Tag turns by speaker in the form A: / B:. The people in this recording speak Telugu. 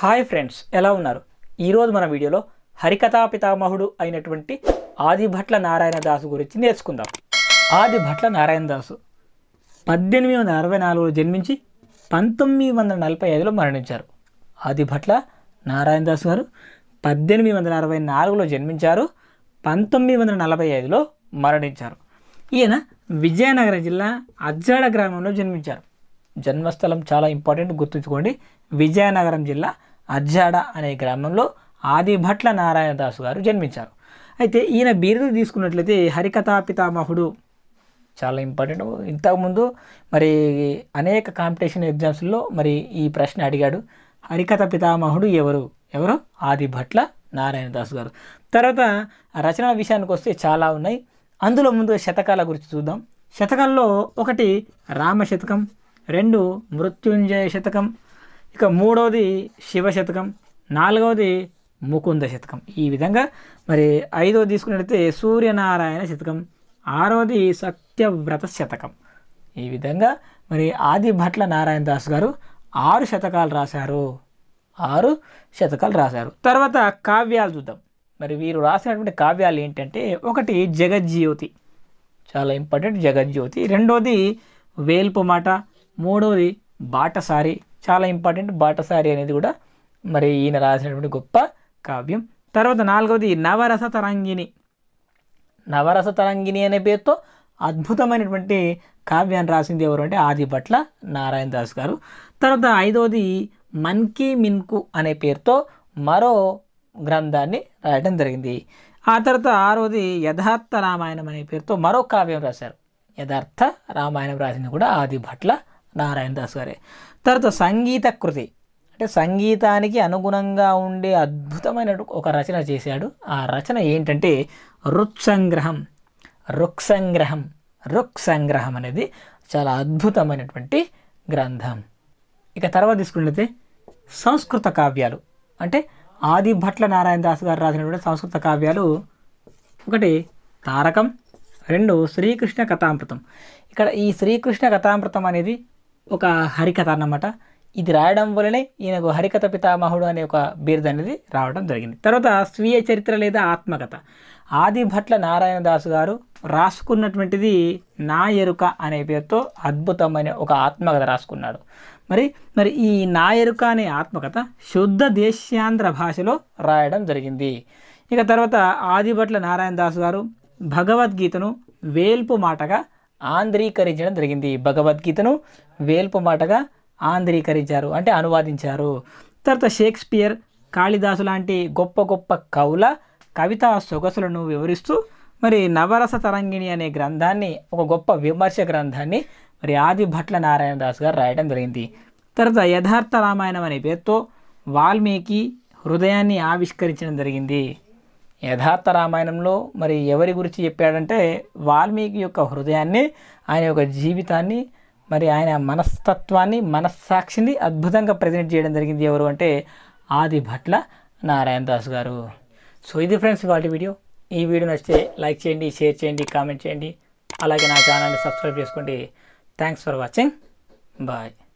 A: హాయ్ ఫ్రెండ్స్ ఎలా ఉన్నారు ఈరోజు మన వీడియోలో హరికథా పితామహుడు అయినటువంటి ఆదిభట్ల నారాయణదాసు గురించి నేర్చుకుందాం ఆదిభట్ల నారాయణదాసు పద్దెనిమిది వందల అరవై నాలుగులో జన్మించి పంతొమ్మిది వందల నలభై ఐదులో మరణించారు ఆదిభట్ల నారాయణదాసు గారు పద్దెనిమిది వందల అరవై నాలుగులో జన్మించారు పంతొమ్మిది వందల నలభై ఐదులో మరణించారు ఈయన విజయనగరం జిల్లా అజ్జాడ గ్రామంలో జన్మించారు జన్మస్థలం చాలా ఇంపార్టెంట్ గుర్తుంచుకోండి విజయనగరం జిల్లా అర్జాడ అనే గ్రామంలో ఆదిభట్ల నారాయణదాసు గారు జన్మించారు అయితే ఈయన బీరుదు తీసుకున్నట్లయితే హరికథా పితామహుడు చాలా ఇంపార్టెంట్ ఇంతకుముందు మరి అనేక కాంపిటీషన్ ఎగ్జామ్స్లో మరి ఈ ప్రశ్న అడిగాడు హరికథ పితామహుడు ఎవరు ఎవరు ఆదిభట్ల నారాయణదాస్ గారు తర్వాత రచనల విషయానికి వస్తే చాలా ఉన్నాయి అందులో ముందు శతకాల గురించి చూద్దాం శతకాల్లో ఒకటి రామ శతకం రెండు మృత్యుంజయ శతకం ఇక మూడవది శివశతకం నాలుగవది ముకుంద శతకం ఈ విధంగా మరి ఐదవది తీసుకున్నట్లయితే సూర్యనారాయణ శతకం ఆరవది సత్యవ్రత శతకం ఈ విధంగా మరి ఆది భట్ల నారాయణ దాస్ గారు ఆరు శతకాలు రాశారు ఆరు శతకాలు రాశారు తర్వాత కావ్యాలు చూద్దాం మరి వీరు రాసినటువంటి కావ్యాలు ఏంటంటే ఒకటి జగజ్జ్యోతి చాలా ఇంపార్టెంట్ జగజ్జ్యోతి రెండోది వేల్పుమాట మూడోది బాటసారి చాలా ఇంపార్టెంట్ బాటసారి అనేది కూడా మరి ఈయన రాసినటువంటి గొప్ప కావ్యం తర్వాత నాలుగవది నవరస తరంగిణి నవరస తరంగిణి అనే పేరుతో అద్భుతమైనటువంటి కావ్యాన్ని రాసింది ఎవరు అంటే ఆదిపట్ల నారాయణ దాస్ గారు తర్వాత ఐదవది మన్కీ మిన్కు అనే పేరుతో మరో గ్రంథాన్ని రాయడం జరిగింది ఆ తర్వాత ఆరోది యథార్థ రామాయణం అనే పేరుతో మరో కావ్యం రాశారు యథార్థ రామాయణం రాసింది కూడా ఆదిభట్ల నారాయణ దాస్ గారే తర్వాత సంగీత కృతి అంటే సంగీతానికి అనుగుణంగా ఉండే అద్భుతమైన ఒక రచన చేశాడు ఆ రచన ఏంటంటే రుత్సంగ్రహం రుక్సంగ్రహం సంగ్రహం రుక్ సంగ్రహం అనేది చాలా అద్భుతమైనటువంటి గ్రంథం ఇక తర్వాత తీసుకున్నట్లయితే సంస్కృత కావ్యాలు అంటే ఆది భట్ల నారాయణ దాస్ గారు రాసినటువంటి సంస్కృత కావ్యాలు ఒకటి తారకం రెండు శ్రీకృష్ణ కథామృతం ఇక్కడ ఈ శ్రీకృష్ణ కథామృతం అనేది ఒక హరికథ అన్నమాట ఇది రాయడం వల్లనే ఈయనకు హరికథ పితామహుడు అనే ఒక బిరుదు అనేది రావడం జరిగింది తర్వాత స్వీయ చరిత్ర లేదా ఆత్మకథ ఆదిభట్ల నారాయణదాసు గారు రాసుకున్నటువంటిది నా ఎరుక అనే పేరుతో అద్భుతమైన ఒక ఆత్మకథ రాసుకున్నాడు మరి మరి ఈ నా ఎరుక అనే ఆత్మకథ శుద్ధ దేశాంధ్ర భాషలో రాయడం జరిగింది ఇక తర్వాత ఆదిభట్ల నారాయణదాసు గారు భగవద్గీతను వేల్పు మాటగా ఆంధ్రీకరించడం జరిగింది భగవద్గీతను వేల్పు మాటగా ఆంధ్రీకరించారు అంటే అనువాదించారు తర్వాత షేక్స్పియర్ కాళిదాసు లాంటి గొప్ప గొప్ప కవుల కవితా సొగసులను వివరిస్తూ మరి నవరస తరంగిణి అనే గ్రంథాన్ని ఒక గొప్ప విమర్శ గ్రంథాన్ని మరి ఆది భట్ల నారాయణదాస్ గారు రాయడం జరిగింది తర్వాత యథార్థ రామాయణం అనే పేరుతో వాల్మీకి హృదయాన్ని ఆవిష్కరించడం జరిగింది యథార్థ రామాయణంలో మరి ఎవరి గురించి చెప్పాడంటే వాల్మీకి యొక్క హృదయాన్ని ఆయన యొక్క జీవితాన్ని మరి ఆయన మనస్తత్వాన్ని మనస్సాక్షిని అద్భుతంగా ప్రజెంట్ చేయడం జరిగింది ఎవరు అంటే ఆది భట్ల నారాయణ దాస్ గారు సో ఇది ఫ్రెండ్స్ వాటి వీడియో ఈ వీడియో నచ్చితే లైక్ చేయండి షేర్ చేయండి కామెంట్ చేయండి అలాగే నా ఛానల్ని సబ్స్క్రైబ్ చేసుకోండి థ్యాంక్స్ ఫర్ వాచింగ్ బాయ్